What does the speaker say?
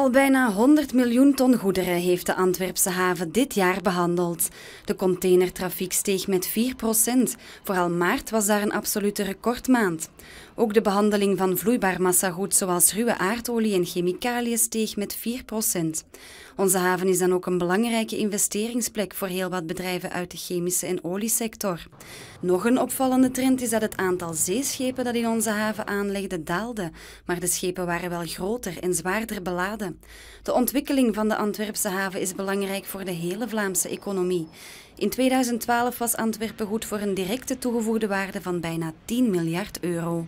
Al bijna 100 miljoen ton goederen heeft de Antwerpse haven dit jaar behandeld. De containertrafiek steeg met 4 procent. Vooral maart was daar een absolute recordmaand. Ook de behandeling van vloeibaar massagoed zoals ruwe aardolie en chemicaliën steeg met 4 procent. Onze haven is dan ook een belangrijke investeringsplek voor heel wat bedrijven uit de chemische en oliesector. Nog een opvallende trend is dat het aantal zeeschepen dat in onze haven aanlegde daalde, maar de schepen waren wel groter en zwaarder beladen. De ontwikkeling van de Antwerpse haven is belangrijk voor de hele Vlaamse economie. In 2012 was Antwerpen goed voor een directe toegevoegde waarde van bijna 10 miljard euro.